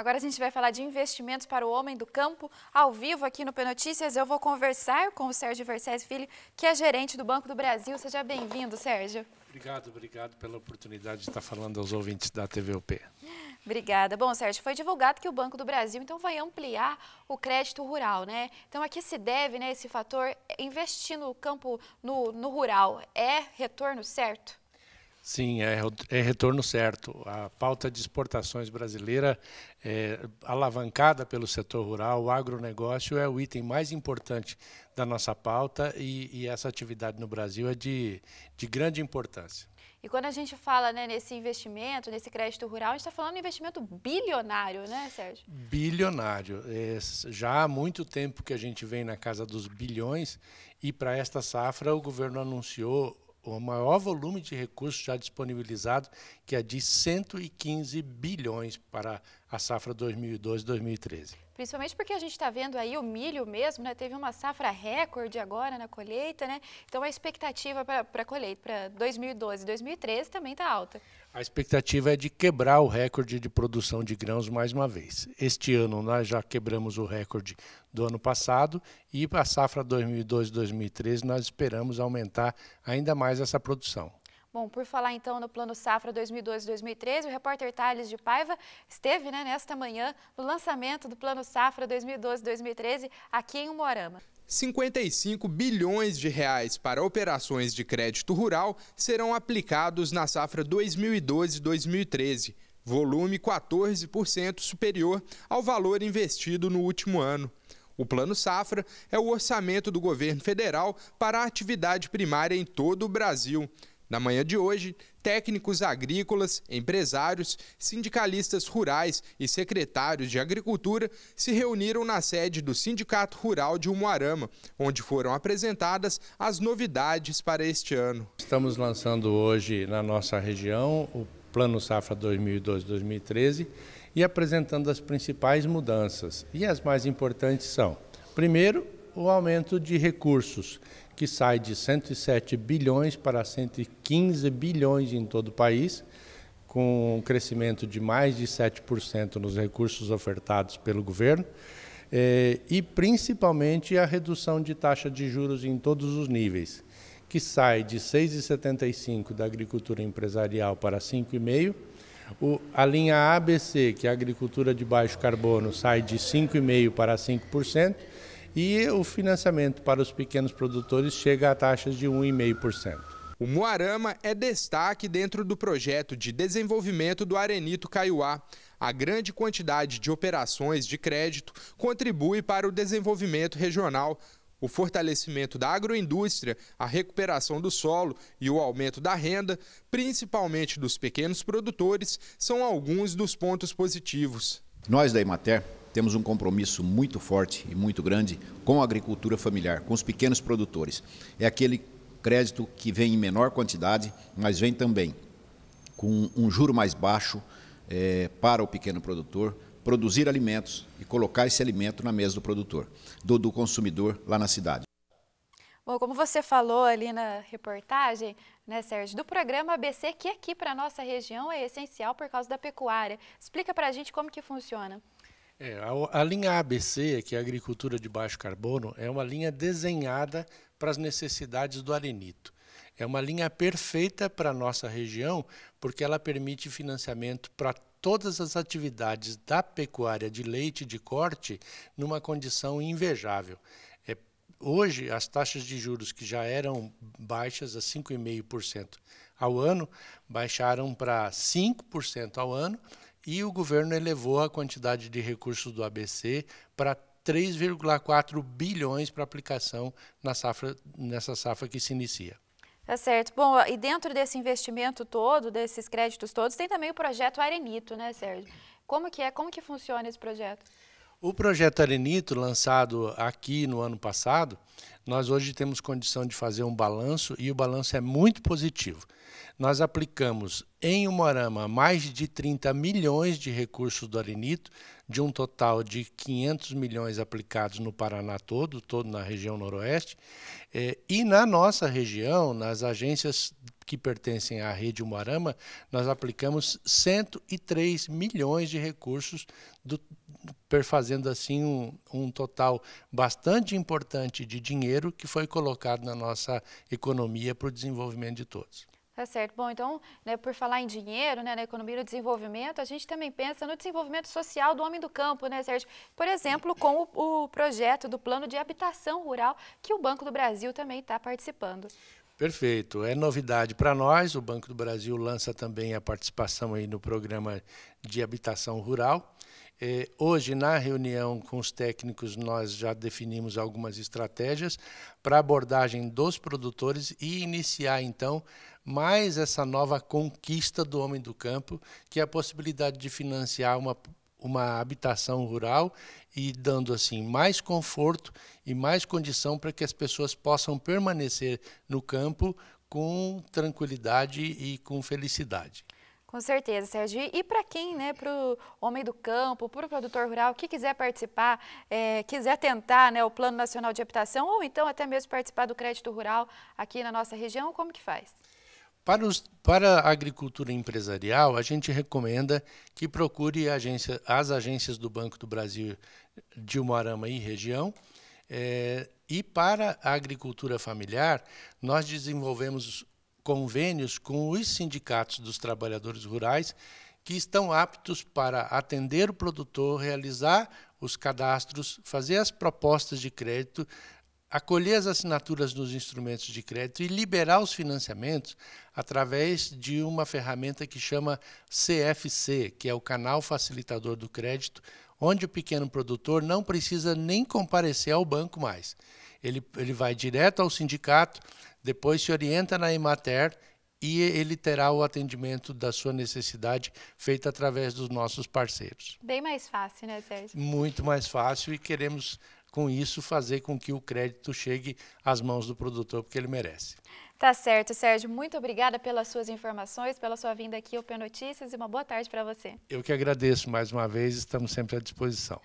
Agora a gente vai falar de investimentos para o homem do campo. Ao vivo aqui no Penotícias, eu vou conversar com o Sérgio Versés Filho, que é gerente do Banco do Brasil. Seja bem-vindo, Sérgio. Obrigado, obrigado pela oportunidade de estar falando aos ouvintes da TVUP. Obrigada. Bom, Sérgio, foi divulgado que o Banco do Brasil então vai ampliar o crédito rural, né? Então, a que se deve né, esse fator investir no campo, no, no rural? É retorno certo? Sim, é, é, retorno certo. A pauta de exportações brasileira, é, alavancada pelo setor rural, o agronegócio é o item mais importante da nossa pauta e, e essa atividade no Brasil é de, de grande importância. E quando a gente fala né, nesse investimento, nesse crédito rural, a gente está falando de investimento bilionário, né, Sérgio? Bilionário. É, já há muito tempo que a gente vem na casa dos bilhões e para esta safra o governo anunciou o maior volume de recursos já disponibilizado, que é de 115 bilhões para a safra 2012-2013. Principalmente porque a gente está vendo aí o milho mesmo, né? Teve uma safra recorde agora na colheita, né? Então a expectativa para a colheita para 2012 2013 também está alta. A expectativa é de quebrar o recorde de produção de grãos mais uma vez. Este ano nós já quebramos o recorde do ano passado e para a safra 2012-2013 nós esperamos aumentar ainda mais essa produção. Bom, por falar então no Plano Safra 2012-2013, o repórter Thales de Paiva esteve né, nesta manhã no lançamento do Plano Safra 2012-2013 aqui em Umuarama. 55 bilhões de reais para operações de crédito rural serão aplicados na safra 2012-2013, volume 14% superior ao valor investido no último ano. O Plano Safra é o orçamento do governo federal para a atividade primária em todo o Brasil. Na manhã de hoje, técnicos agrícolas, empresários, sindicalistas rurais e secretários de agricultura se reuniram na sede do Sindicato Rural de Umuarama, onde foram apresentadas as novidades para este ano. Estamos lançando hoje na nossa região o Plano Safra 2012-2013 e apresentando as principais mudanças. E as mais importantes são: primeiro, o aumento de recursos que sai de 107 bilhões para 115 bilhões em todo o país, com um crescimento de mais de 7% nos recursos ofertados pelo governo, eh, e principalmente a redução de taxa de juros em todos os níveis, que sai de 6,75% da agricultura empresarial para 5,5%. O, a linha ABC, que é a agricultura de baixo carbono, sai de 5,5% para 5%, e o financiamento para os pequenos produtores chega a taxas de 1,5%. O Moarama é destaque dentro do projeto de desenvolvimento do Arenito Caiuá. A grande quantidade de operações de crédito contribui para o desenvolvimento regional, o fortalecimento da agroindústria, a recuperação do solo e o aumento da renda, principalmente dos pequenos produtores, são alguns dos pontos positivos. Nós da Imater temos um compromisso muito forte e muito grande com a agricultura familiar, com os pequenos produtores. É aquele crédito que vem em menor quantidade, mas vem também com um juro mais baixo é, para o pequeno produtor produzir alimentos e colocar esse alimento na mesa do produtor, do, do consumidor lá na cidade. Bom, como você falou ali na reportagem, né, Sérgio, do programa ABC, que aqui para a nossa região é essencial por causa da pecuária. Explica para a gente como que funciona. É, a, a, linha ABC, que é a agricultura de baixo carbono, é uma linha desenhada para as necessidades do arenito. É uma linha perfeita para a nossa região, porque ela permite financiamento para todas as atividades da pecuária de leite de corte numa condição invejável. É, hoje, as taxas de juros que já eram baixas, a 5,5% ao ano, baixaram para 5% ao ano e o governo elevou a quantidade de recursos do ABC para 3,4 bilhões para aplicação na safra, nessa safra que se inicia. Tá certo. Bom, e dentro desse investimento todo, desses créditos todos, tem também o projeto Arenito, né, Sérgio? Como que é? Como que funciona esse projeto? O projeto Arenito, lançado aqui no ano passado, nós hoje temos condição de fazer um balanço e o balanço é muito positivo. Nós aplicamos em Umorama mais de 30 milhões de recursos do Arenito, de um total de 500 milhões aplicados no Paraná todo, todo na região noroeste, eh, e na nossa região, nas agências que pertencem à rede Umuarama, nós aplicamos 103 milhões de recursos, do, perfazendo assim um, um total bastante importante de dinheiro que foi colocado na nossa economia para o desenvolvimento de todos. Tá certo. Bom, então, né, por falar em dinheiro, né, na economia e no desenvolvimento, a gente também pensa no desenvolvimento social do homem do campo, né, Sérgio? Por exemplo, com o, o projeto do Plano de Habitação Rural, que o Banco do Brasil também está participando. Perfeito. É novidade para nós. O Banco do Brasil lança também a participação aí no programa de habitação rural. É, hoje, na reunião com os técnicos, nós já definimos algumas estratégias para abordagem dos produtores e iniciar, então, mais essa nova conquista do homem do campo, que é a possibilidade de financiar uma, uma habitação rural e dando assim mais conforto e mais condição para que as pessoas possam permanecer no campo com tranquilidade e com felicidade. Com certeza, Sérgio. E para quem, né, para o homem do campo, para o produtor rural, que quiser participar, é, quiser tentar né, o Plano Nacional de Habitação ou então até mesmo participar do crédito rural aqui na nossa região, como que faz? Para, os, para, a agricultura empresarial, a gente recomenda que procure agência, as agências do Banco do Brasil de Umarama e região. É, e para a agricultura familiar, nós desenvolvemos convênios com os sindicatos dos trabalhadores rurais que estão aptos para atender o produtor, realizar os cadastros, fazer as propostas de crédito, acolher as assinaturas nos instrumentos de crédito e liberar os financiamentos através de uma ferramenta que chama CFC, que é o Canal Facilitador do Crédito, onde o pequeno produtor não precisa nem comparecer ao banco mais. Ele, ele vai direto ao sindicato, depois se orienta na Emater e ele terá o atendimento da sua necessidade feito através dos nossos parceiros. Bem mais fácil, né, Sérgio? Muito mais fácil e queremos com isso fazer com que o crédito chegue às mãos do produtor, porque ele merece. Tá certo, Sérgio. Muito obrigada pelas suas informações, pela sua vinda aqui ao P Notícias e uma boa tarde para você. Eu que agradeço mais uma vez, estamos sempre à disposição.